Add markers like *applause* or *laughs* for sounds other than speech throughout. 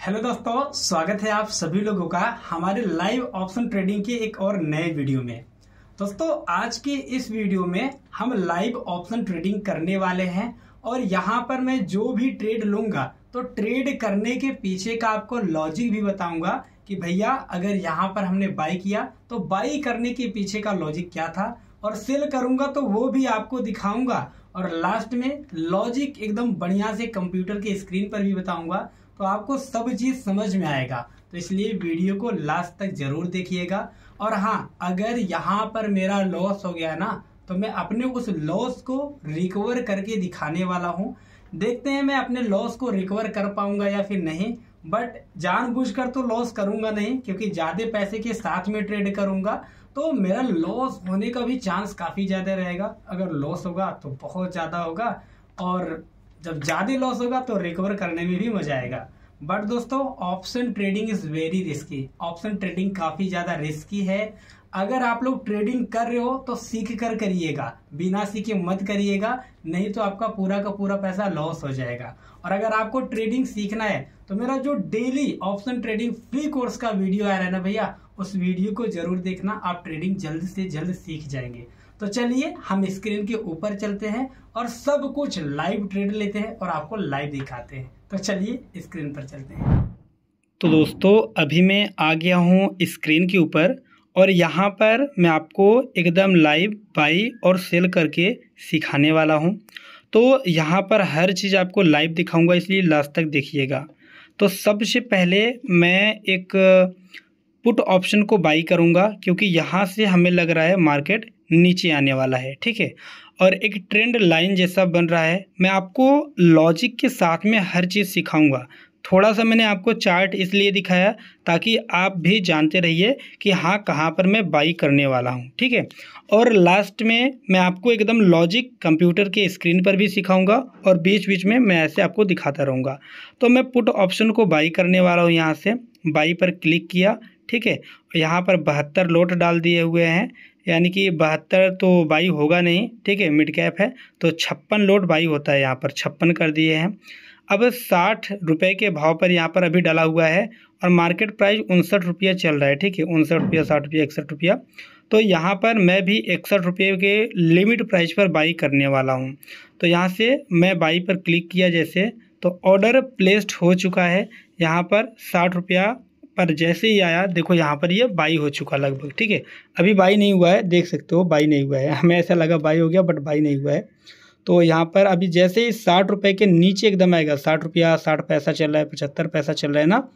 hello दोस्तों स्वागत है आप सभी लोगों का हमारे लाइव ऑप्शन ट्रेडिंग के एक और नए वीडियो में दोस्तों आज के इस वीडियो में हम लाइव ऑप्शन ट्रेडिंग करने वाले हैं और यहाँ पर मैं जो भी ट्रेड लूंगा तो ट्रेड करने के पीछे का आपको लॉजिक भी बताऊंगा कि भैया अगर यहाँ पर हमने बाई किया तो बाई करने के पीछे का लॉजिक क्या था और सेल करूंगा तो वो भी आपको दिखाऊंगा और लास्ट में लॉजिक एकदम बढ़िया से कंप्यूटर के स्क्रीन पर भी बताऊंगा तो आपको सब चीज़ समझ में आएगा तो इसलिए वीडियो को लास्ट तक ज़रूर देखिएगा और हाँ अगर यहाँ पर मेरा लॉस हो गया ना तो मैं अपने उस लॉस को रिकवर करके दिखाने वाला हूँ देखते हैं मैं अपने लॉस को रिकवर कर पाऊंगा या फिर नहीं बट जानबूझकर तो लॉस करूंगा नहीं क्योंकि ज़्यादा पैसे के साथ में ट्रेड करूंगा तो मेरा लॉस होने का भी चांस काफ़ी ज़्यादा रहेगा अगर लॉस होगा तो बहुत ज़्यादा होगा और जब ज़्यादा लॉस होगा तो रिकवर करने में भी मजा आएगा बट दोस्तों option trading is very risky option trading काफी ज्यादा रिस्की है अगर आप लोग ट्रेडिंग कर रहे हो तो सीख कर करिएगा बिना सीखे मत करिएगा नहीं तो आपका पूरा का पूरा पैसा लॉस हो जाएगा और अगर आपको ट्रेडिंग सीखना है तो मेरा जो daily option trading free course का वीडियो आ रहा है ना भैया उस वीडियो को जरूर देखना आप ट्रेडिंग जल्द से जल्द सीख जाएंगे तो चलिए हम स्क्रीन के ऊपर चलते हैं और सब कुछ लाइव ट्रेड लेते हैं और आपको लाइव दिखाते हैं तो चलिए स्क्रीन पर चलते हैं तो दोस्तों अभी मैं आ गया हूँ स्क्रीन के ऊपर और यहाँ पर मैं आपको एकदम लाइव बाई और सेल करके सिखाने वाला हूँ तो यहाँ पर हर चीज़ आपको लाइव दिखाऊंगा इसलिए लास्ट तक देखिएगा तो सबसे पहले मैं एक पुट ऑप्शन को बाई करूँगा क्योंकि यहाँ से हमें लग रहा है मार्केट नीचे आने वाला है ठीक है और एक ट्रेंड लाइन जैसा बन रहा है मैं आपको लॉजिक के साथ में हर चीज़ सिखाऊंगा थोड़ा सा मैंने आपको चार्ट इसलिए दिखाया ताकि आप भी जानते रहिए कि हाँ कहाँ पर मैं बाई करने वाला हूँ ठीक है और लास्ट में मैं आपको एकदम लॉजिक कंप्यूटर के स्क्रीन पर भी सिखाऊंगा और बीच बीच में मैं ऐसे आपको दिखाता रहूँगा तो मैं पुट ऑप्शन को बाई करने वाला हूँ यहाँ से बाई पर क्लिक किया ठीक है यहाँ पर बहत्तर लोट डाल दिए हुए हैं यानी कि बहत्तर तो बाई होगा नहीं ठीक है मिड कैप है तो छप्पन लोट बाई होता है यहाँ पर छप्पन कर दिए हैं अब साठ रुपये के भाव पर यहाँ पर अभी डाला हुआ है और मार्केट प्राइस उनसठ रुपया चल रहा है ठीक है उनसठ रुपया साठ रुपया इकसठ रुपया तो यहाँ पर मैं भी इकसठ रुपये के लिमिट प्राइस पर बाई करने वाला हूँ तो यहाँ से मैं बाई पर क्लिक किया जैसे तो ऑर्डर प्लेस्ड हो चुका है यहाँ पर साठ रुपया पर जैसे ही आया देखो यहाँ पर ये बाई हो चुका लगभग ठीक है अभी बाई नहीं हुआ है देख सकते हो बाई नहीं हुआ है हमें ऐसा लगा बाई हो गया बट बाई नहीं हुआ है तो यहाँ पर अभी जैसे ही साठ रुपये के नीचे एकदम आएगा साठ रुपया साठ पैसा चल रहा है पचहत्तर पैसा चल रहा है ना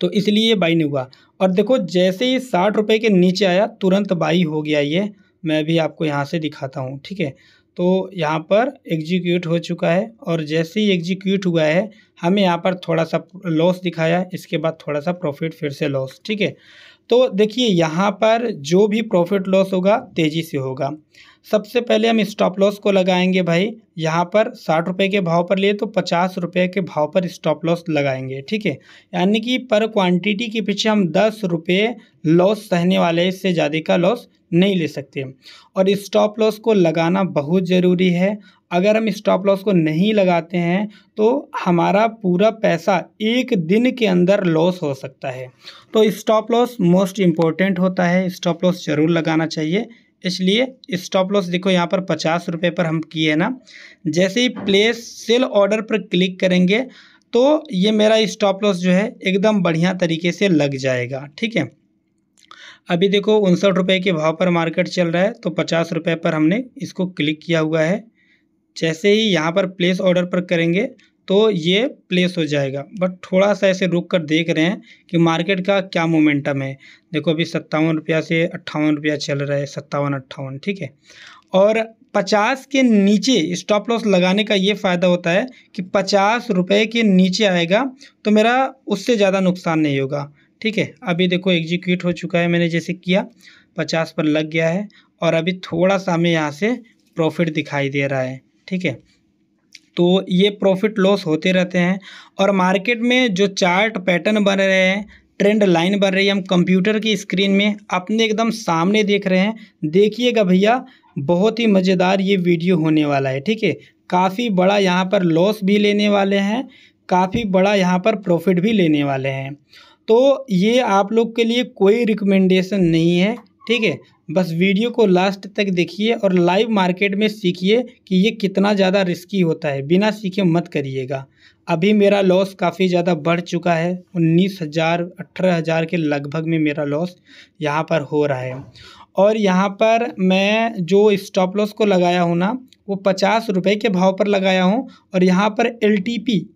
तो इसलिए ये बाई नहीं हुआ और देखो जैसे ही साठ रुपये के नीचे आया तुरंत बाई हो गया ये मैं भी आपको यहाँ से दिखाता हूँ ठीक है तो यहाँ पर एग्जीक्यूट हो चुका है और जैसे ही एग्जीक्यूट हुआ है हमें यहाँ पर थोड़ा सा लॉस दिखाया इसके बाद थोड़ा सा प्रॉफिट फिर से लॉस ठीक है तो देखिए यहाँ पर जो भी प्रॉफिट लॉस होगा तेज़ी से होगा सबसे पहले हम स्टॉप लॉस को लगाएंगे भाई यहाँ पर साठ रुपये के भाव पर लिए तो पचास रुपये के भाव पर स्टॉप लॉस लगाएंगे ठीक है यानी कि पर क्वांटिटी के पीछे हम दस रुपये लॉस सहने वाले इससे ज़्यादा का लॉस नहीं ले सकते और स्टॉप लॉस को लगाना बहुत ज़रूरी है अगर हम स्टॉप लॉस को नहीं लगाते हैं तो हमारा पूरा पैसा एक दिन के अंदर लॉस हो सकता है तो स्टॉप लॉस मोस्ट इम्पॉर्टेंट होता है स्टॉप लॉस ज़रूर लगाना चाहिए इसलिए स्टॉप लॉस देखो यहाँ पर पचास रुपये पर हम किए ना जैसे ही प्लेस सेल ऑर्डर पर क्लिक करेंगे तो ये मेरा स्टॉप लॉस जो है एकदम बढ़िया तरीके से लग जाएगा ठीक है अभी देखो उनसठ रुपये के भाव पर मार्केट चल रहा है तो पचास रुपये पर हमने इसको क्लिक किया हुआ है जैसे ही यहाँ पर प्लेस ऑर्डर पर करेंगे तो ये प्लेस हो जाएगा बट थोड़ा सा ऐसे रुक कर देख रहे हैं कि मार्केट का क्या मोमेंटम है देखो अभी सत्तावन रुपया से अट्ठावन रुपया चल रहा है सत्तावन अट्ठावन ठीक है और पचास के नीचे स्टॉप लॉस लगाने का ये फ़ायदा होता है कि पचास रुपये के नीचे आएगा तो मेरा उससे ज़्यादा नुकसान नहीं होगा ठीक है अभी देखो एग्जीक्यूट हो चुका है मैंने जैसे किया पचास पर लग गया है और अभी थोड़ा सा हमें यहाँ से प्रॉफिट दिखाई दे रहा है ठीक है तो ये प्रॉफिट लॉस होते रहते हैं और मार्केट में जो चार्ट पैटर्न बन रहे हैं ट्रेंड लाइन बन रही है हम कंप्यूटर की स्क्रीन में अपने एकदम सामने देख रहे हैं देखिएगा भैया बहुत ही मज़ेदार ये वीडियो होने वाला है ठीक है काफ़ी बड़ा यहाँ पर लॉस भी लेने वाले हैं काफ़ी बड़ा यहाँ पर प्रॉफिट भी लेने वाले हैं तो ये आप लोग के लिए कोई रिकमेंडेशन नहीं है ठीक है बस वीडियो को लास्ट तक देखिए और लाइव मार्केट में सीखिए कि ये कितना ज़्यादा रिस्की होता है बिना सीखे मत करिएगा अभी मेरा लॉस काफ़ी ज़्यादा बढ़ चुका है उन्नीस हज़ार अठारह हज़ार के लगभग में मेरा लॉस यहाँ पर हो रहा है और यहाँ पर मैं जो स्टॉप लॉस को लगाया हूँ ना वो पचास रुपये के भाव पर लगाया हूँ और यहाँ पर एल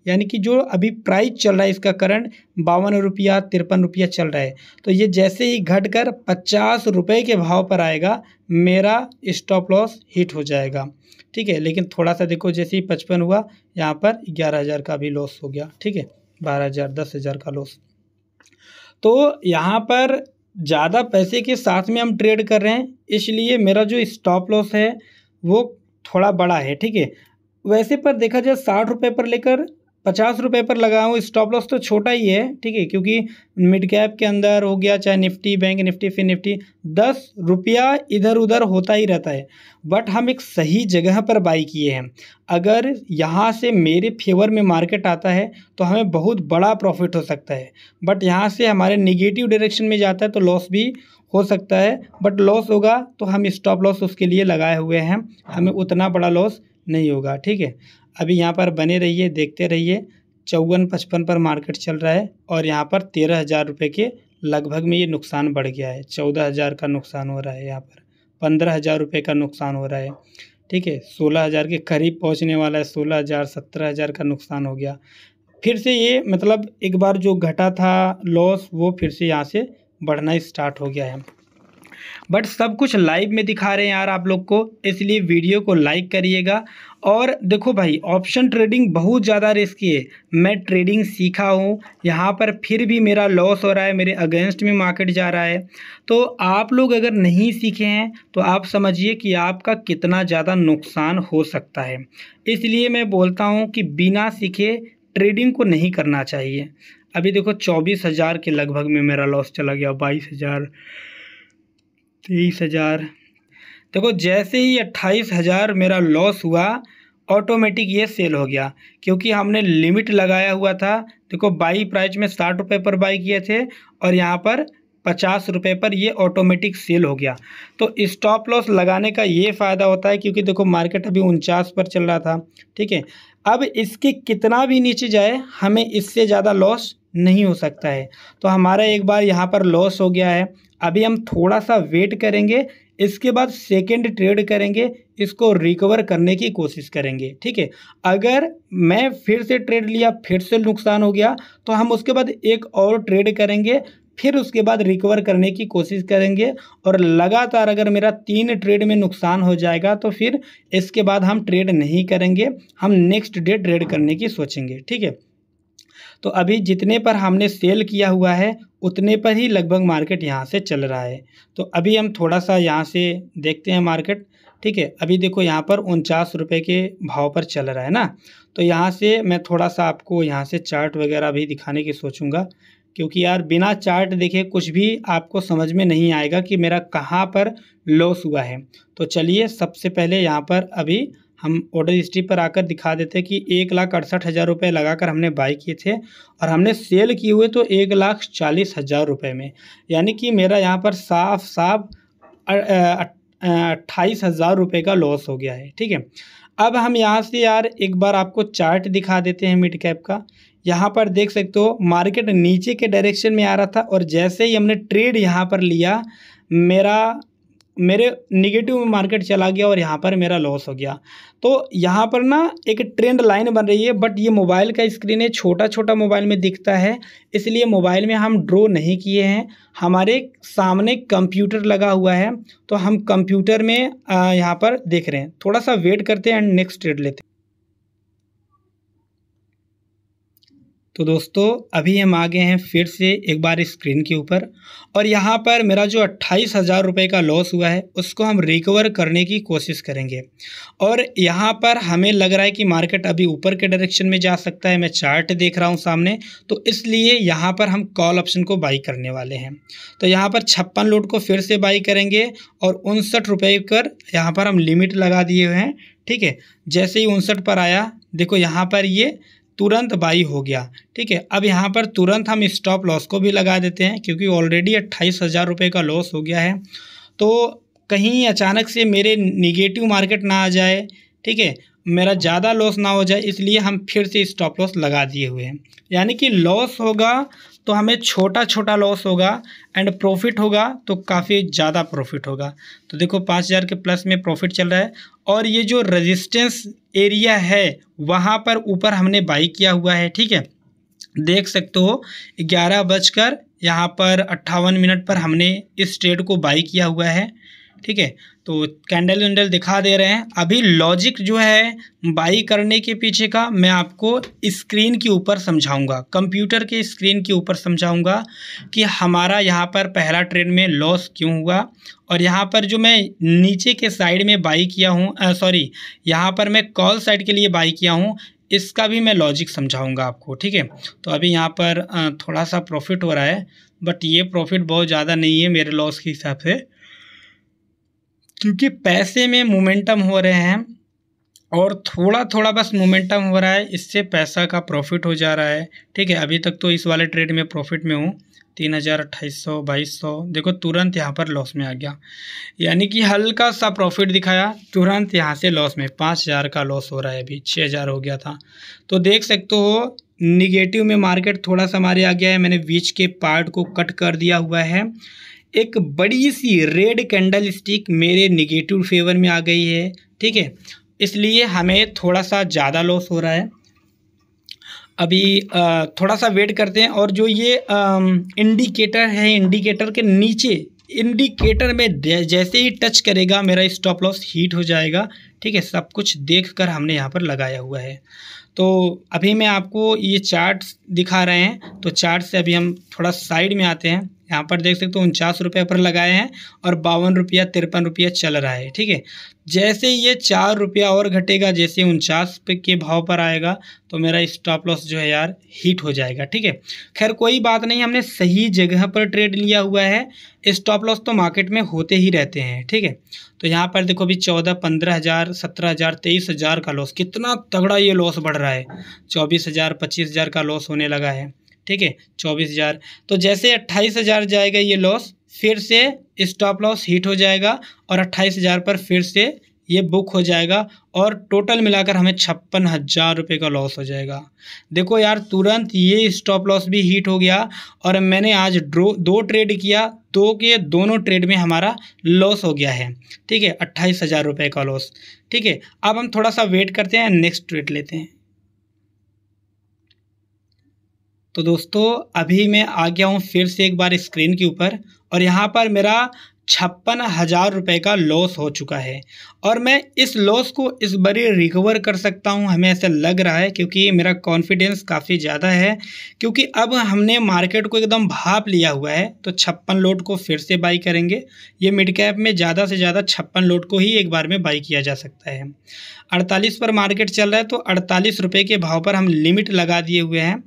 यानी कि जो अभी प्राइस चल रहा है इसका करंट बावन रुपया तिरपन रुपया चल रहा है तो ये जैसे ही घट कर पचास रुपये के भाव पर आएगा मेरा स्टॉप लॉस हिट हो जाएगा ठीक है लेकिन थोड़ा सा देखो जैसे ही पचपन हुआ यहाँ पर ग्यारह हज़ार का भी लॉस हो गया ठीक है बारह हज़ार दस हज़ार का लॉस तो यहाँ पर ज़्यादा पैसे के साथ में हम ट्रेड कर रहे हैं इसलिए मेरा जो स्टॉप लॉस है वो थोड़ा बड़ा है ठीक है वैसे पर देखा जाए साठ रुपये पर लेकर पचास रुपये पर लगा हूँ स्टॉप लॉस तो छोटा ही है ठीक है क्योंकि मिड कैप के अंदर हो गया चाहे निफ्टी बैंक निफ्टी फिर निफ्टी दस रुपया इधर उधर होता ही रहता है बट हम एक सही जगह पर बाई किए हैं अगर यहाँ से मेरे फेवर में मार्केट आता है तो हमें बहुत बड़ा प्रॉफिट हो सकता है बट यहाँ से हमारे निगेटिव डायरेक्शन में जाता है तो लॉस भी हो सकता है बट लॉस होगा तो हम स्टॉप लॉस उसके लिए लगाए हुए हैं हमें उतना बड़ा लॉस नहीं होगा ठीक है अभी यहाँ पर बने रहिए देखते रहिए चौवन पचपन पर मार्केट चल रहा है और यहाँ पर तेरह हज़ार रुपये के लगभग में ये नुकसान बढ़ गया है चौदह हज़ार का नुकसान हो रहा है यहाँ पर पंद्रह हज़ार रुपये का नुकसान हो रहा है ठीक है सोलह हज़ार के करीब पहुँचने वाला है सोलह हज़ार सत्रह हज़ार का नुकसान हो गया फिर से ये मतलब एक बार जो घटा था लॉस वो फिर से यहाँ से बढ़ना स्टार्ट हो गया है बट सब कुछ लाइव में दिखा रहे हैं यार आप लोग को इसलिए वीडियो को लाइक करिएगा और देखो भाई ऑप्शन ट्रेडिंग बहुत ज़्यादा रिस्की है मैं ट्रेडिंग सीखा हूँ यहाँ पर फिर भी मेरा लॉस हो रहा है मेरे अगेंस्ट में मार्केट जा रहा है तो आप लोग अगर नहीं सीखे हैं तो आप समझिए कि आपका कितना ज़्यादा नुकसान हो सकता है इसलिए मैं बोलता हूँ कि बिना सीखे ट्रेडिंग को नहीं करना चाहिए अभी देखो चौबीस हज़ार के लगभग में मेरा लॉस चला गया बाईस हज़ार तेईस हज़ार देखो जैसे ही अट्ठाईस हज़ार मेरा लॉस हुआ ऑटोमेटिक ये सेल हो गया क्योंकि हमने लिमिट लगाया हुआ था देखो बाई प्राइस में साठ रुपये पर बाई किए थे और यहाँ पर पचास रुपये पर ये ऑटोमेटिक सेल हो गया तो स्टॉप लॉस लगाने का ये फ़ायदा होता है क्योंकि देखो मार्केट अभी उनचास पर चल रहा था ठीक है अब इसके कितना भी नीचे जाए हमें इससे ज़्यादा लॉस नहीं हो सकता है तो हमारा एक बार यहाँ पर लॉस हो गया है अभी हम थोड़ा सा वेट करेंगे इसके बाद सेकेंड ट्रेड करेंगे इसको रिकवर करने की कोशिश करेंगे ठीक है अगर मैं फिर से ट्रेड लिया फिर से नुकसान हो गया तो हम उसके बाद एक और ट्रेड करेंगे फिर उसके बाद रिकवर करने की कोशिश करेंगे और लगातार अगर मेरा तीन ट्रेड में नुकसान हो जाएगा तो फिर इसके बाद हम ट्रेड नहीं करेंगे हम नेक्स्ट डे ट्रेड करने की सोचेंगे ठीक है तो अभी जितने पर हमने सेल किया हुआ है उतने पर ही लगभग मार्केट यहाँ से चल रहा है तो अभी हम थोड़ा सा यहाँ से देखते हैं मार्केट ठीक है अभी देखो यहाँ पर उनचास रुपये के भाव पर चल रहा है ना तो यहाँ से मैं थोड़ा सा आपको यहाँ से चार्ट वगैरह भी दिखाने की सोचूंगा क्योंकि यार बिना चार्ट देखे कुछ भी आपको समझ में नहीं आएगा कि मेरा कहाँ पर लॉस हुआ है तो चलिए सबसे पहले यहाँ पर अभी हम ऑर्डर हिस्ट्री पर आकर दिखा देते कि एक लाख अड़सठ हज़ार रुपये लगाकर हमने बाई किए थे और हमने सेल किए हुए तो एक लाख चालीस हज़ार रुपये में यानी कि मेरा यहाँ पर साफ साफ अट्ठाईस हज़ार रुपये का लॉस हो गया है ठीक है अब हम यहाँ से यार एक बार आपको चार्ट दिखा देते हैं मिड कैप का यहाँ पर देख सकते हो मार्केट नीचे के डायरेक्शन में आ रहा था और जैसे ही हमने ट्रेड यहाँ पर लिया मेरा मेरे निगेटिव में मार्केट चला गया और यहाँ पर मेरा लॉस हो गया तो यहाँ पर ना एक ट्रेंड लाइन बन रही है बट ये मोबाइल का स्क्रीन है छोटा छोटा मोबाइल में दिखता है इसलिए मोबाइल में हम ड्रॉ नहीं किए हैं हमारे सामने कंप्यूटर लगा हुआ है तो हम कंप्यूटर में यहाँ पर देख रहे हैं थोड़ा सा वेट करते हैं एंड नेक्स्ट ट्रेड लेते हैं तो दोस्तों अभी हम आ गए हैं फिर से एक बार स्क्रीन के ऊपर और यहाँ पर मेरा जो अट्ठाईस हज़ार रुपये का लॉस हुआ है उसको हम रिकवर करने की कोशिश करेंगे और यहाँ पर हमें लग रहा है कि मार्केट अभी ऊपर के डायरेक्शन में जा सकता है मैं चार्ट देख रहा हूँ सामने तो इसलिए यहाँ पर हम कॉल ऑप्शन को बाई करने वाले हैं तो यहाँ पर छप्पन लोड को फिर से बाई करेंगे और उनसठ रुपये कर यहाँ पर हम लिमिट लगा दिए हुए हैं ठीक है जैसे ही उनसठ पर आया देखो यहाँ पर ये यह तुरंत बाई हो गया ठीक है अब यहाँ पर तुरंत हम स्टॉप लॉस को भी लगा देते हैं क्योंकि ऑलरेडी अट्ठाईस हज़ार रुपये का लॉस हो गया है तो कहीं अचानक से मेरे निगेटिव मार्केट ना आ जाए ठीक है मेरा ज़्यादा लॉस ना हो जाए इसलिए हम फिर से स्टॉप लॉस लगा दिए हुए हैं यानी कि लॉस होगा तो हमें छोटा छोटा लॉस होगा एंड प्रॉफिट होगा तो काफ़ी ज़्यादा प्रॉफिट होगा तो देखो पाँच हज़ार के प्लस में प्रॉफिट चल रहा है और ये जो रेजिस्टेंस एरिया है वहाँ पर ऊपर हमने बाई किया हुआ है ठीक है देख सकते हो ग्यारह बजकर यहाँ पर अट्ठावन मिनट पर हमने इस ट्रेड को बाई किया हुआ है ठीक है तो कैंडल वैंडल दिखा दे रहे हैं अभी लॉजिक जो है बाई करने के पीछे का मैं आपको स्क्रीन के ऊपर समझाऊंगा कंप्यूटर के स्क्रीन के ऊपर समझाऊंगा कि हमारा यहाँ पर पहला ट्रेड में लॉस क्यों हुआ और यहाँ पर जो मैं नीचे के साइड में बाई किया हूँ सॉरी यहाँ पर मैं कॉल साइड के लिए बाई किया हूँ इसका भी मैं लॉजिक समझाऊंगा आपको ठीक है तो अभी यहाँ पर थोड़ा सा प्रॉफिट हो रहा है बट ये प्रॉफिट बहुत ज़्यादा नहीं है मेरे लॉस के हिसाब से क्योंकि पैसे में मोमेंटम हो रहे हैं और थोड़ा थोड़ा बस मोमेंटम हो रहा है इससे पैसा का प्रॉफिट हो जा रहा है ठीक है अभी तक तो इस वाले ट्रेड में प्रॉफिट में हूँ तीन हज़ार अट्ठाईस सौ बाईस सौ देखो तुरंत यहाँ पर लॉस में आ गया यानी कि हल्का सा प्रॉफिट दिखाया तुरंत यहाँ से लॉस में पाँच हज़ार का लॉस हो रहा है अभी छः हज़ार हो गया था तो देख सकते हो निगेटिव में मार्केट थोड़ा सा हमारे आ गया है मैंने बीच के पार्ट को कट कर दिया हुआ है एक बड़ी सी रेड कैंडल स्टिक मेरे निगेटिव फेवर में आ गई है ठीक है इसलिए हमें थोड़ा सा ज़्यादा लॉस हो रहा है अभी थोड़ा सा वेट करते हैं और जो ये इंडिकेटर है इंडिकेटर के नीचे इंडिकेटर में जैसे ही टच करेगा मेरा स्टॉप लॉस हीट हो जाएगा ठीक है सब कुछ देख कर हमने यहाँ पर लगाया हुआ है तो अभी मैं आपको ये चार्ट दिखा रहे हैं तो चार्ट से अभी हम थोड़ा साइड में आते हैं यहाँ पर देख सकते हो उनचास रुपये पर लगाए हैं और बावन रुपया तिरपन रुपया चल रहा है ठीक है जैसे ये चार रुपया और घटेगा जैसे उनचास के भाव पर आएगा तो मेरा स्टॉप लॉस जो है यार हीट हो जाएगा ठीक है खैर कोई बात नहीं हमने सही जगह पर ट्रेड लिया हुआ है स्टॉप लॉस तो मार्केट में होते ही रहते हैं ठीक है तो यहाँ पर देखो अभी चौदह पंद्रह हज़ार सत्रह हज़ार तेईस हज़ार का लॉस कितना तगड़ा ये लॉस बढ़ रहा है चौबीस हज़ार पच्चीस हज़ार का लॉस होने लगा है ठीक है चौबीस हज़ार तो जैसे अट्ठाईस हज़ार जाएगा ये लॉस फिर से स्टॉप लॉस हिट हो जाएगा और अट्ठाईस हज़ार पर फिर से ये बुक हो जाएगा और टोटल मिलाकर हमें छप्पन हज़ार रुपये का लॉस हो जाएगा देखो यार तुरंत ये स्टॉप लॉस भी हीट हो गया और मैंने आज ड्रो दो ट्रेड किया दो तो के दोनों ट्रेड में हमारा लॉस हो गया है ठीक है अट्ठाईस हज़ार रुपये का लॉस ठीक है अब हम थोड़ा सा वेट करते हैं नेक्स्ट ट्रेड लेते हैं तो दोस्तों अभी मैं आ गया हूँ फिर से एक बार स्क्रीन के ऊपर और यहाँ पर मेरा छप्पन हज़ार रुपये का लॉस हो चुका है और मैं इस लॉस को इस बारी रिकवर कर सकता हूँ हमें ऐसा लग रहा है क्योंकि मेरा कॉन्फिडेंस काफ़ी ज़्यादा है क्योंकि अब हमने मार्केट को एकदम भाप लिया हुआ है तो छप्पन लोट को फिर से बाई करेंगे ये मिड कैप में ज़्यादा से ज़्यादा छप्पन लोट को ही एक बार में बाई किया जा सकता है अड़तालीस पर मार्केट चल रहा है तो अड़तालीस रुपये के भाव पर हम लिमिट लगा दिए हुए हैं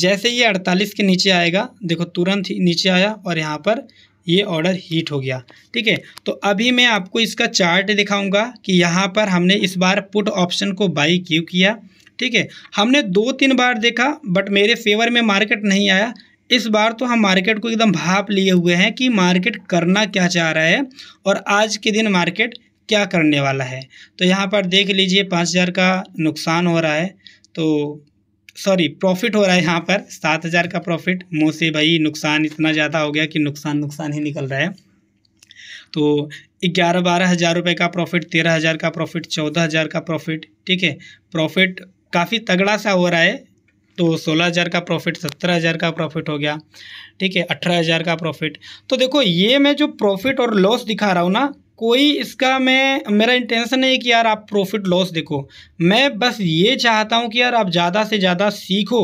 जैसे ये अड़तालीस के नीचे आएगा देखो तुरंत ही नीचे आया और यहाँ पर ये ऑर्डर हीट हो गया ठीक है तो अभी मैं आपको इसका चार्ट दिखाऊंगा कि यहाँ पर हमने इस बार पुट ऑप्शन को बाई क्यों किया ठीक है हमने दो तीन बार देखा बट मेरे फेवर में मार्केट नहीं आया इस बार तो हम मार्केट को एकदम भाप लिए हुए हैं कि मार्केट करना क्या चाह रहा है और आज के दिन मार्केट क्या करने वाला है तो यहाँ पर देख लीजिए पाँच हज़ार का नुकसान हो रहा है तो सॉरी प्रॉफिट हो रहा है यहाँ पर सात हज़ार का प्रॉफिट मुँह से भाई नुकसान इतना ज़्यादा हो गया कि नुकसान नुकसान ही निकल रहा है तो ग्यारह बारह हज़ार रुपये का प्रॉफिट तेरह हज़ार का प्रॉफिट चौदह हज़ार का प्रॉफिट ठीक है प्रॉफिट काफ़ी तगड़ा सा हो रहा है तो सोलह हज़ार का प्रॉफिट सत्रह हज़ार का प्रॉफिट हो गया ठीक है अठारह हज़ार का प्रॉफिट तो देखो ये मैं जो प्रॉफिट और लॉस दिखा रहा हूँ ना कोई इसका मैं मेरा इंटेंसन नहीं है कि यार आप प्रॉफिट लॉस देखो मैं बस ये चाहता हूँ कि यार आप ज़्यादा से ज़्यादा सीखो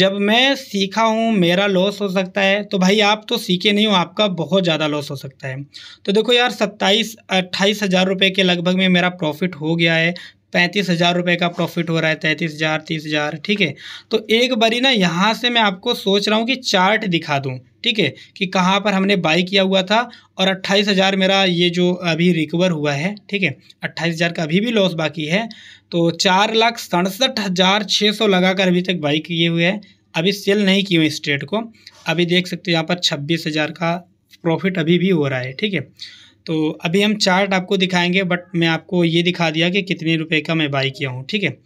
जब मैं सीखा हूँ मेरा लॉस हो सकता है तो भाई आप तो सीखे नहीं हो आपका बहुत ज़्यादा लॉस हो सकता है तो देखो यार सत्ताईस अट्ठाईस हज़ार रुपये के लगभग में मेरा प्रॉफिट हो गया है पैंतीस हज़ार रुपये का प्रॉफिट हो रहा है तैंतीस हज़ार तीस हज़ार ठीक है तो एक बारी ना यहाँ से मैं आपको सोच रहा हूँ कि चार्ट दिखा दूँ ठीक है कि कहाँ पर हमने बाई किया हुआ था और अट्ठाईस हज़ार मेरा ये जो अभी रिकवर हुआ है ठीक है अट्ठाईस हज़ार का अभी भी लॉस बाकी है तो चार लाख सड़सठ हज़ार छः सौ लगाकर अभी तक बाई किए हुए हैं अभी सेल नहीं किए हुए इस ट्रेड को अभी देख सकते हो यहाँ पर छब्बीस हज़ार का प्रॉफिट अभी भी हो रहा है ठीक है तो अभी हम चार्ट आपको दिखाएंगे बट मैं आपको ये दिखा दिया कि कितने रुपए का मैं बाई किया हूँ ठीक है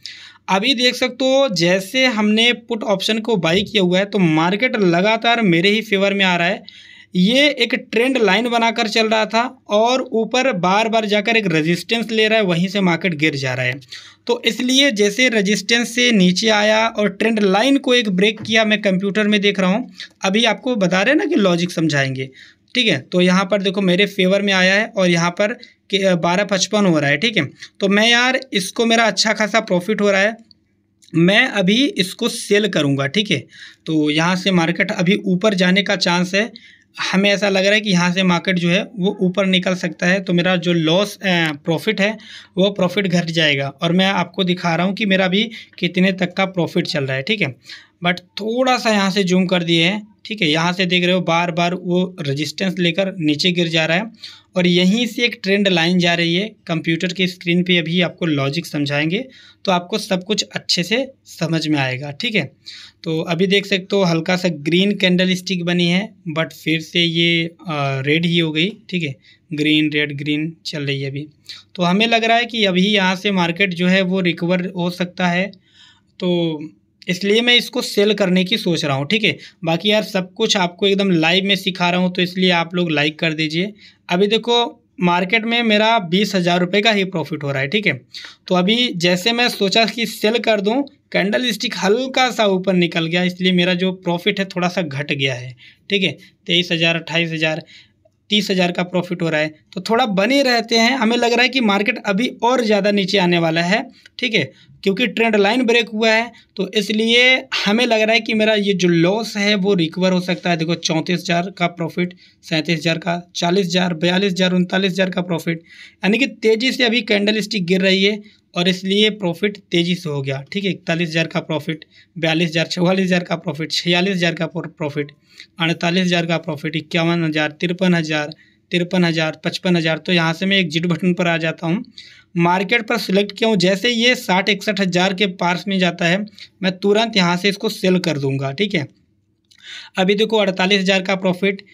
अभी देख सकते हो जैसे हमने पुट ऑप्शन को बाई किया हुआ है तो मार्केट लगातार मेरे ही फेवर में आ रहा है ये एक ट्रेंड लाइन बनाकर चल रहा था और ऊपर बार बार जाकर एक रेजिस्टेंस ले रहा है वहीं से मार्केट गिर जा रहा है तो इसलिए जैसे रेजिस्टेंस से नीचे आया और ट्रेंड लाइन को एक ब्रेक किया मैं कंप्यूटर में देख रहा हूँ अभी आपको बता रहे हैं ना कि लॉजिक समझाएंगे ठीक है तो यहाँ पर देखो मेरे फेवर में आया है और यहाँ पर बारह पचपन हो रहा है ठीक है तो मैं यार इसको मेरा अच्छा खासा प्रॉफिट हो रहा है मैं अभी इसको सेल करूँगा ठीक है तो यहाँ से मार्केट अभी ऊपर जाने का चांस है हमें ऐसा लग रहा है कि यहाँ से मार्केट जो है वो ऊपर निकल सकता है तो मेरा जो लॉस प्रॉफिट है वो प्रॉफिट घट जाएगा और मैं आपको दिखा रहा हूँ कि मेरा भी कितने तक का प्रॉफिट चल रहा है ठीक है बट थोड़ा सा यहाँ से जूम कर दिए हैं ठीक है यहाँ से देख रहे हो बार बार वो रेजिस्टेंस लेकर नीचे गिर जा रहा है और यहीं से एक ट्रेंड लाइन जा रही है कंप्यूटर के स्क्रीन पे अभी आपको लॉजिक समझाएंगे तो आपको सब कुछ अच्छे से समझ में आएगा ठीक है तो अभी देख सकते हो हल्का सा ग्रीन कैंडल स्टिक बनी है बट फिर से ये रेड ही हो गई ठीक है ग्रीन रेड ग्रीन चल रही है अभी तो हमें लग रहा है कि अभी यहाँ से मार्केट जो है वो रिकवर हो सकता है तो इसलिए मैं इसको सेल करने की सोच रहा हूँ ठीक है बाकी यार सब कुछ आपको एकदम लाइव में सिखा रहा हूँ तो इसलिए आप लोग लाइक कर दीजिए अभी देखो मार्केट में मेरा बीस हज़ार रुपये का ही प्रॉफिट हो रहा है ठीक है तो अभी जैसे मैं सोचा कि सेल कर दूँ कैंडल स्टिक हल्का सा ऊपर निकल गया इसलिए मेरा जो प्रॉफिट है थोड़ा सा घट गया है ठीक है तेईस हज़ार अट्ठाईस हज़ार तीस हज़ार का प्रॉफिट हो रहा है तो थोड़ा बने रहते हैं हमें लग रहा है कि मार्केट अभी और ज़्यादा नीचे आने वाला है ठीक है क्योंकि ट्रेंड लाइन ब्रेक हुआ है तो इसलिए हमें लग रहा है कि मेरा ये जो लॉस है वो रिकवर हो सकता है देखो चौंतीस हज़ार का प्रॉफिट सैंतीस हज़ार का चालीस हज़ार बयालीस हज़ार उनतालीस हज़ार का प्रॉफिट यानी कि तेज़ी से अभी कैंडल स्टिक गिर रही है और इसलिए प्रॉफिट तेज़ी से हो गया ठीक है इकतालीस हज़ार का प्रॉफिट बयालीस हज़ार चौवालीस हज़ार का प्रॉफिट छियालीस हज़ार का प्रॉफिट अड़तालीस हज़ार का प्रॉफिट इक्यावन हज़ार तिरपन हज़ार तिरपन हज़ार पचपन हज़ार तो यहाँ से मैं एग्जिट बटन पर आ जाता हूँ मार्केट पर सिलेक्ट किया हूँ जैसे ये साठ इकसठ हज़ार के पार्स में जाता है मैं तुरंत यहाँ से इसको सेल कर दूँगा ठीक है अभी देखो अड़तालीस हज़ार का प्रॉफिट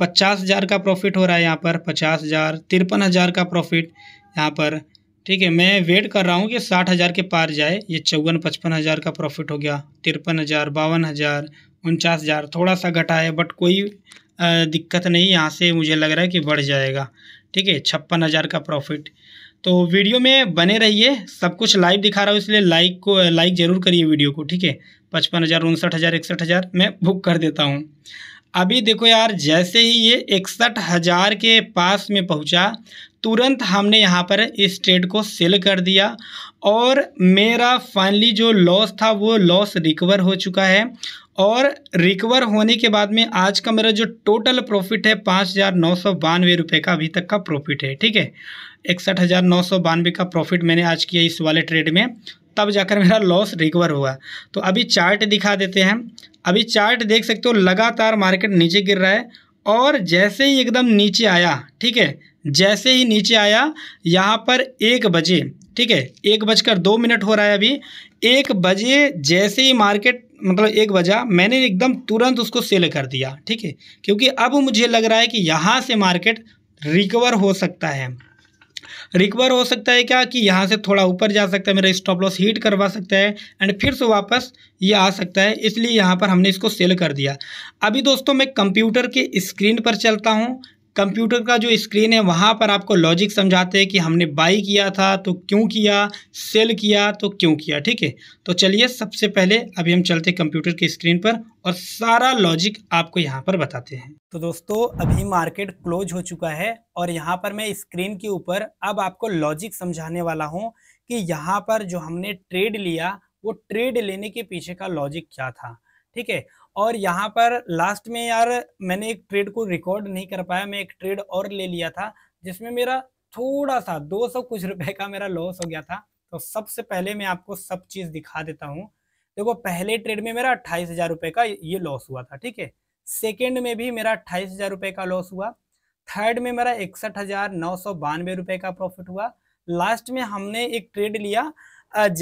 पचास हज़ार का प्रॉफिट हो रहा है यहाँ पर पचास हज़ार तिरपन हज़ार का प्रॉफिट यहाँ पर ठीक है मैं वेट कर रहा हूँ कि साठ हज़ार के पार जाए ये चौवन पचपन हज़ार का प्रॉफिट हो गया तिरपन हज़ार बावन हज़ार उनचास हज़ार थोड़ा सा घटा है बट कोई दिक्कत नहीं यहाँ से मुझे लग रहा है कि बढ़ जाएगा ठीक है छप्पन हज़ार का प्रॉफिट तो वीडियो में बने रहिए सब कुछ लाइव दिखा रहा हूँ इसलिए लाइक को लाइक ज़रूर करिए वीडियो को ठीक है पचपन हज़ार उनसठ हज़ार इकसठ हज़ार मैं बुक कर देता हूँ अभी देखो यार जैसे ही ये इकसठ हज़ार के पास में पहुँचा तुरंत हमने यहाँ पर इस ट्रेड को सेल कर दिया और मेरा फाइनली जो लॉस था वो लॉस रिकवर हो चुका है और रिकवर होने के बाद में आज का मेरा जो टोटल प्रॉफिट है पाँच हज़ार नौ सौ बानवे रुपये का अभी तक का प्रॉफिट है ठीक है इकसठ हज़ार नौ सौ बानवे का प्रॉफिट मैंने आज किया इस वाले ट्रेड में तब जाकर मेरा लॉस रिकवर हुआ तो अभी चार्ट दिखा देते हैं अभी चार्ट देख सकते हो लगातार मार्केट नीचे गिर रहा है और जैसे ही एकदम नीचे आया ठीक है जैसे ही नीचे आया यहाँ पर एक बजे ठीक है एक बजकर दो मिनट हो रहा है अभी एक बजे जैसे ही मार्केट मतलब एक वजह मैंने एकदम तुरंत उसको सेल कर दिया ठीक है क्योंकि अब मुझे लग रहा है कि यहाँ से मार्केट रिकवर हो सकता है रिकवर हो सकता है क्या कि यहाँ से थोड़ा ऊपर जा सकता है मेरा स्टॉप लॉस हीट करवा सकता है एंड फिर से वापस ये आ सकता है इसलिए यहाँ पर हमने इसको सेल कर दिया अभी दोस्तों मैं कंप्यूटर के स्क्रीन पर चलता हूँ कंप्यूटर का जो स्क्रीन है वहाँ पर आपको लॉजिक समझाते हैं कि हमने बाई किया था तो क्यों किया सेल किया तो क्यों किया ठीक है तो चलिए सबसे पहले अभी हम चलते कंप्यूटर की स्क्रीन पर और सारा लॉजिक आपको यहाँ पर बताते हैं तो दोस्तों अभी मार्केट क्लोज हो चुका है और यहाँ पर मैं स्क्रीन के ऊपर अब आपको लॉजिक समझाने वाला हूँ कि यहाँ पर जो हमने ट्रेड लिया वो ट्रेड लेने के पीछे का लॉजिक क्या था ठीक है और यहाँ पर लास्ट में यार मैंने एक ट्रेड को रिकॉर्ड नहीं कर पाया मैं एक ट्रेड और ले लिया था जिसमें मेरा थोड़ा सा 200 कुछ रुपए का मेरा लॉस हो गया था तो सबसे पहले मैं आपको सब चीज़ दिखा देता हूँ देखो पहले ट्रेड में मेरा अट्ठाईस हज़ार रुपए का ये लॉस हुआ था ठीक है सेकेंड में भी मेरा अट्ठाईस हज़ार रुपए का लॉस हुआ थर्ड में मेरा इकसठ हज़ार नौ सौ बानवे रुपए का प्रॉफिट हुआ लास्ट में हमने एक ट्रेड लिया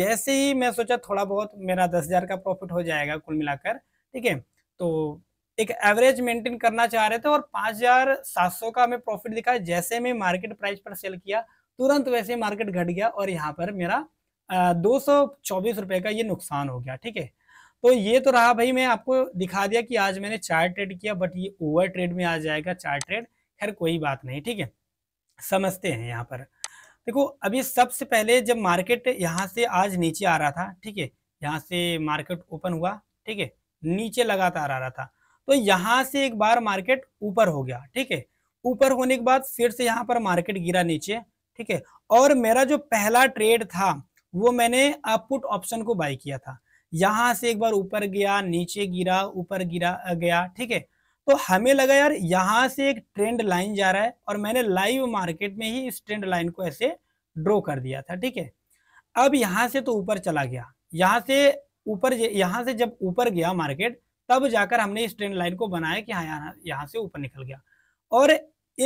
जैसे ही मैं सोचा थोड़ा बहुत मेरा दस हज़ार का प्रॉफिट हो जाएगा कुल मिलाकर ठीक है तो एक एवरेज मेंटेन करना चाह रहे थे और 5,700 का हमें प्रॉफिट दिखा जैसे मैं मार्केट प्राइस पर सेल किया तुरंत वैसे मार्केट घट गया और यहाँ पर मेरा दो रुपए का ये नुकसान हो गया ठीक है तो ये तो रहा भाई मैं आपको दिखा दिया कि आज मैंने चार ट्रेड किया बट ये ओवर ट्रेड में आ जाएगा चार ट्रेड खैर कोई बात नहीं ठीक है समझते हैं यहाँ पर देखो अभी सबसे पहले जब मार्केट यहाँ से आज नीचे आ रहा था ठीक है यहाँ से मार्केट ओपन हुआ ठीक है नीचे लगातार आ रहा था तो यहां से एक बार मार्केट ऊपर हो गया ठीक है ऊपर होने के बाद फिर से यहां पर मार्केट गिरा नीचे ठीक है और मेरा जो पहला ट्रेड था वो मैंने पुट ऑप्शन को बाई किया था यहां से एक बार ऊपर गया नीचे गिरा ऊपर गिरा गया ठीक है तो हमें लगा यार यहां से एक ट्रेंड लाइन जा रहा है और मैंने लाइव मार्केट में ही इस ट्रेंड लाइन को ऐसे ड्रॉ कर दिया था ठीक है अब यहां से तो ऊपर चला गया यहां से ऊपर यहाँ से जब ऊपर गया मार्केट तब जाकर हमने इस ट्रेंड लाइन को बनाया कि हाँ यहाँ से ऊपर निकल गया और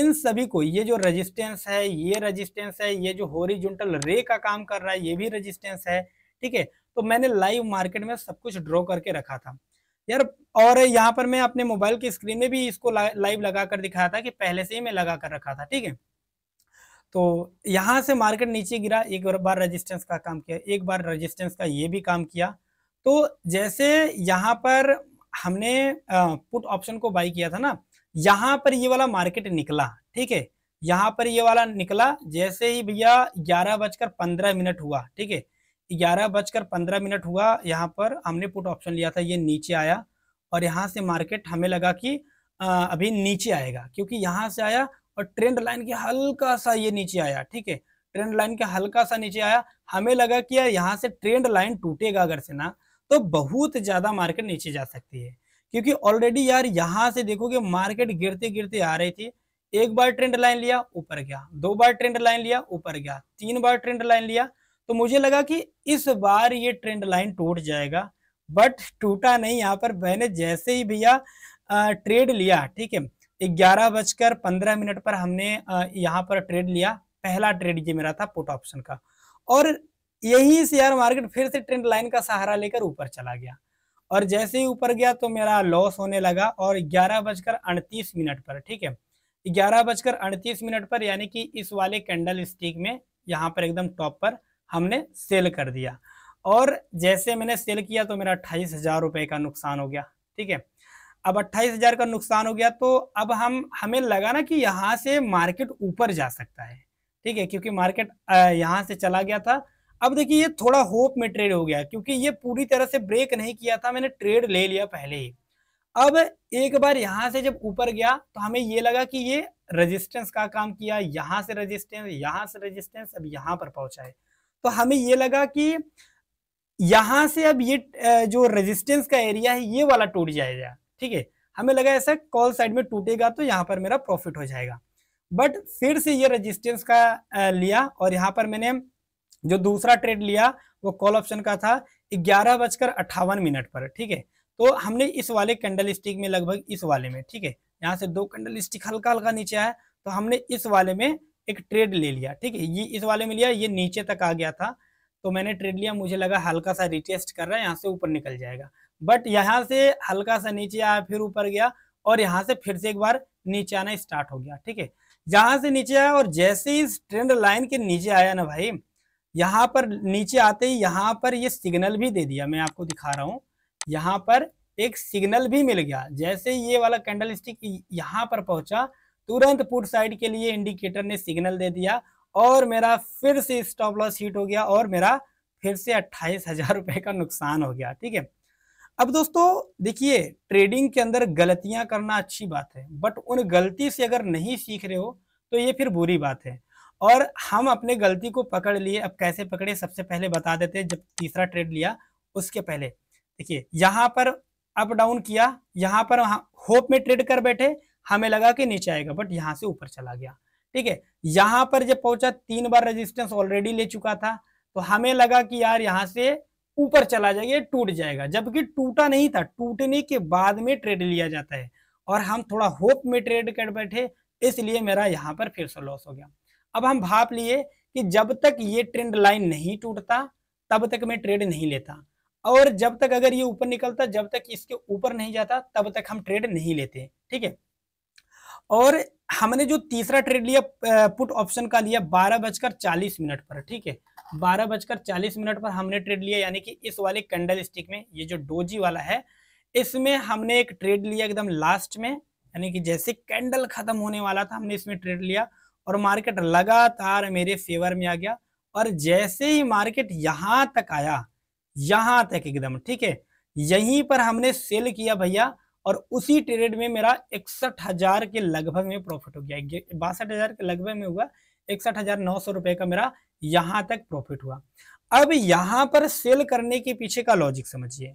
इन सभी को ये जो रेजिस्टेंस है ये रेजिस्टेंस है ये जो होरिजोनटल रे का काम कर रहा है ये भी रेजिस्टेंस है ठीक है तो मैंने लाइव मार्केट में सब कुछ ड्रॉ करके रखा था यार और यहाँ पर मैं अपने मोबाइल की स्क्रीन में भी इसको ला, लाइव लगा कर दिखाया था कि पहले से ही मैं लगा कर रखा था ठीक है तो यहाँ से मार्केट नीचे गिरा एक बार रेजिस्टेंस का काम किया एक बार रेजिस्टेंस का ये भी काम किया तो जैसे यहाँ पर हमने पुट ऑप्शन को बाई किया था ना यहाँ पर ये वाला मार्केट निकला ठीक है यहाँ पर ये वाला निकला जैसे ही भैया ग्यारह बजकर पंद्रह मिनट हुआ ठीक है ग्यारह बजकर पंद्रह मिनट हुआ यहाँ पर हमने पुट ऑप्शन लिया था ये नीचे आया और यहाँ से मार्केट हमें लगा कि अभी नीचे आएगा क्योंकि यहाँ से आया और ट्रेंड लाइन के हल्का सा ये नीचे आया ठीक है ट्रेंड लाइन के हल्का सा नीचे आया हमें लगा कि यार यहाँ से ट्रेंड लाइन टूटेगा अगर से ना तो बहुत ज्यादा मार्केट नीचे जा सकती है क्योंकि ऑलरेडी यार यहाँ से देखोगे मार्केट गिरते गिरते आ रही थी एक बार ट्रेंड लाइन लिया ऊपर गया दो बार ट्रेंड लाइन लिया ऊपर गया तीन बार ट्रेंड लाइन लिया तो मुझे लगा कि इस बार ये ट्रेंड लाइन टूट जाएगा बट टूटा नहीं यहाँ पर मैंने जैसे ही भैया ट्रेड लिया ठीक है ग्यारह बजकर पंद्रह मिनट पर हमने यहाँ पर ट्रेड लिया पहला ट्रेड ये मेरा था पुट ऑप्शन का और यही शेयर मार्केट फिर से ट्रेंड लाइन का सहारा लेकर ऊपर चला गया और जैसे ही ऊपर गया तो मेरा लॉस होने लगा और ग्यारह बजकर अड़तीस मिनट पर ठीक है ग्यारह बजकर अड़तीस मिनट पर यानी कि इस वाले कैंडल स्टिक में यहाँ पर एकदम टॉप पर हमने सेल कर दिया और जैसे मैंने सेल किया तो मेरा अट्ठाईस हजार रुपये का नुकसान हो गया ठीक है अब अट्ठाईस हजार का नुकसान हो गया तो अब हम हमें लगा ना कि यहाँ से मार्केट ऊपर जा सकता है ठीक है क्योंकि मार्केट यहाँ से चला गया था अब देखिए ये थोड़ा होप में ट्रेड हो गया क्योंकि ये पूरी तरह से ब्रेक नहीं किया था मैंने ट्रेड ले लिया पहले ही अब एक बार यहां से जब ऊपर गया तो हमें ये लगा कि ये रेजिस्टेंस का काम किया यहाँ से रेजिस्टेंस यहां से रेजिस्टेंस अब यहां पर पहुंचा है तो हमें ये लगा कि यहाँ से अब ये जो रेजिस्टेंस का एरिया है ये वाला टूट जाएगा ठीक है हमें लगा ऐसा कॉल साइड में टूटेगा तो यहाँ पर मेरा प्रॉफिट हो जाएगा बट फिर से ये रेजिस्टेंस का लिया और यहाँ पर मैंने जो दूसरा ट्रेड लिया वो कॉल ऑप्शन का था ग्यारह बजकर अट्ठावन मिनट पर ठीक है तो हमने इस वाले कैंडल स्टिक में लगभग इस वाले में ठीक है यहाँ से दो कैंडल स्टिक हल्का हल्का नीचे आया तो हमने इस वाले में एक ट्रेड ले लिया ठीक है ये इस वाले में लिया ये नीचे तक आ गया था तो मैंने ट्रेड लिया मुझे लगा हल्का सा रिटेस्ट कर रहा है यहाँ से ऊपर निकल जाएगा बट यहाँ से हल्का सा नीचे आया फिर ऊपर गया और यहाँ से फिर से एक बार नीचे आना स्टार्ट हो गया ठीक है जहां से नीचे आया और जैसे इस ट्रेंड लाइन के नीचे आया ना भाई यहाँ पर नीचे आते ही यहाँ पर ये सिग्नल भी दे दिया मैं आपको दिखा रहा हूँ यहाँ पर एक सिग्नल भी मिल गया जैसे ये वाला कैंडल स्टिक यहाँ पर पहुंचा तुरंत पुट साइड के लिए इंडिकेटर ने सिग्नल दे दिया और मेरा फिर से स्टॉप लॉस हीट हो गया और मेरा फिर से अट्ठाईस हजार रुपए का नुकसान हो गया ठीक है अब दोस्तों देखिए ट्रेडिंग के अंदर गलतियां करना अच्छी बात है बट उन गलती से अगर नहीं सीख रहे हो तो ये फिर बुरी बात है और हम अपने गलती को पकड़ लिए अब कैसे पकड़े सबसे पहले बता देते जब तीसरा ट्रेड लिया उसके पहले देखिए यहाँ पर अप डाउन किया यहाँ पर होप में ट्रेड कर बैठे हमें लगा कि नीचे आएगा बट यहाँ से ऊपर चला गया ठीक है यहाँ पर जब पहुंचा तीन बार रेजिस्टेंस ऑलरेडी ले चुका था तो हमें लगा कि यार यहाँ से ऊपर चला जाएगा टूट जाएगा जबकि टूटा नहीं था टूटने के बाद में ट्रेड लिया जाता है और हम थोड़ा होप में ट्रेड कर बैठे इसलिए मेरा यहाँ पर फिर से लॉस हो गया अब हम भाप लिए कि जब तक ये ट्रेंड लाइन नहीं टूटता तब तक मैं ट्रेड नहीं लेता और जब तक अगर ये ऊपर निकलता जब तक इसके ऊपर नहीं जाता तब तक हम ट्रेड नहीं लेते ठीक है और हमने जो तीसरा ट्रेड लिया पुट ऑप्शन का लिया बारह बजकर चालीस मिनट पर ठीक है बारह बजकर चालीस मिनट पर हमने ट्रेड लिया यानी कि इस वाले कैंडल स्टिक में ये जो डोजी वाला है इसमें हमने एक ट्रेड लिया एकदम लास्ट में यानी कि जैसे कैंडल खत्म होने वाला था हमने इसमें ट्रेड लिया और मार्केट लगातार मेरे फेवर में आ गया और जैसे ही मार्केट यहां तक आया यहां तक एकदम ठीक है यहीं पर हमने सेल किया भैया और उसी ट्रेड में मेरा इकसठ हजार के लगभग में प्रॉफिट हो गया बासठ हजार के लगभग में हुआ इकसठ हजार नौ सौ रुपए का मेरा यहां तक प्रॉफिट हुआ अब यहां पर सेल करने के पीछे का लॉजिक समझिए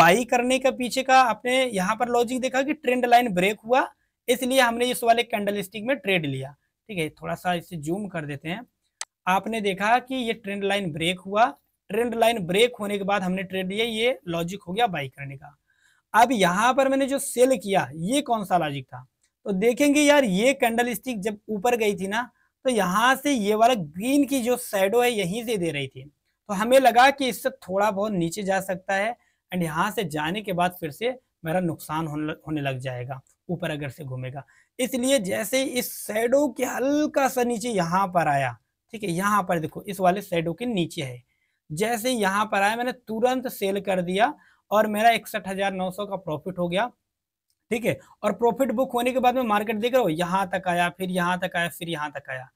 बाई करने का पीछे का आपने यहां पर लॉजिक देखा कि ट्रेंड लाइन ब्रेक हुआ इसलिए हमने इस वाले कैंडल में ट्रेड लिया ठीक है थोड़ा सा इसे जूम कर देते हैं आपने देखा कि ये ट्रेंड लाइन ब्रेक हुआ ट्रेंड लाइन ब्रेक होने के बाद हमने ट्रेड लिया ये लॉजिक हो गया बाई करने का अब यहाँ पर मैंने जो सेल किया ये कौन सा लॉजिक था तो देखेंगे यार ये कैंडल स्टिक जब ऊपर गई थी ना तो यहाँ से ये वाला ग्रीन की जो शेडो है यहीं से दे रही थी तो हमें लगा कि इससे थोड़ा बहुत नीचे जा सकता है एंड यहाँ से जाने के बाद फिर से मेरा नुकसान होने लग जाएगा ऊपर अगर से घूमेगा इसलिए जैसे इस शेडो के हल्का सा नीचे यहाँ पर आया ठीक है यहाँ पर देखो इस वाले शेडो के नीचे है जैसे यहाँ पर आया मैंने तुरंत सेल कर दिया और मेरा इकसठ हजार नौ सौ का प्रॉफिट हो गया ठीक है और प्रॉफिट बुक होने के बाद में मार्केट देख रहा हूँ यहाँ तक आया फिर यहाँ तक आया फिर यहाँ तक आया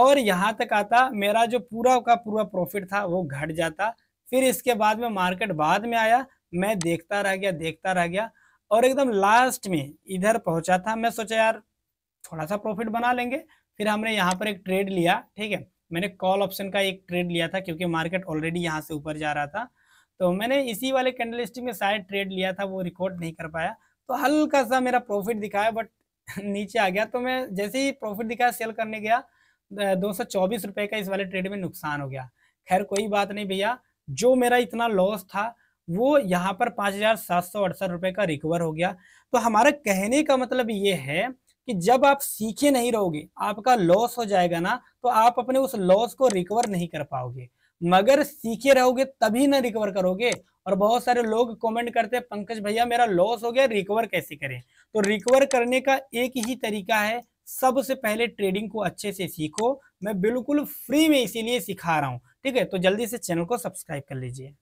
और यहाँ तक आता मेरा जो पूरा का पूरा प्रॉफिट था वो घट जाता फिर इसके बाद में मार्केट बाद में आया मैं देखता रह गया देखता रह गया और एकदम लास्ट में इधर पहुंचा था मैं सोचा यार थोड़ा सा प्रॉफिट बना लेंगे फिर हमने यहाँ पर एक ट्रेड लिया ठीक है मैंने कॉल ऑप्शन का एक ट्रेड लिया था क्योंकि मार्केट ऑलरेडी यहाँ से ऊपर जा रहा था तो मैंने इसी वाले कैंडल में शायद ट्रेड लिया था वो रिकॉर्ड नहीं कर पाया तो हल्का सा मेरा प्रॉफिट दिखाया बट *laughs* नीचे आ गया तो मैं जैसे ही प्रॉफिट दिखाया सेल करने गया दो सौ चौबीस का इस वाले ट्रेड में नुकसान हो गया खैर कोई बात नहीं भैया जो मेरा इतना लॉस था वो यहाँ पर पाँच हजार सात सौ अड़सठ रुपये का रिकवर हो गया तो हमारा कहने का मतलब ये है कि जब आप सीखे नहीं रहोगे आपका लॉस हो जाएगा ना तो आप अपने उस लॉस को रिकवर नहीं कर पाओगे मगर सीखे रहोगे तभी ना रिकवर करोगे और बहुत सारे लोग कमेंट करते हैं पंकज भैया मेरा लॉस हो गया रिकवर कैसे करें तो रिकवर करने का एक ही तरीका है सबसे पहले ट्रेडिंग को अच्छे से सीखो मैं बिल्कुल फ्री में इसीलिए सिखा रहा हूँ ठीक है तो जल्दी से चैनल को सब्सक्राइब कर लीजिए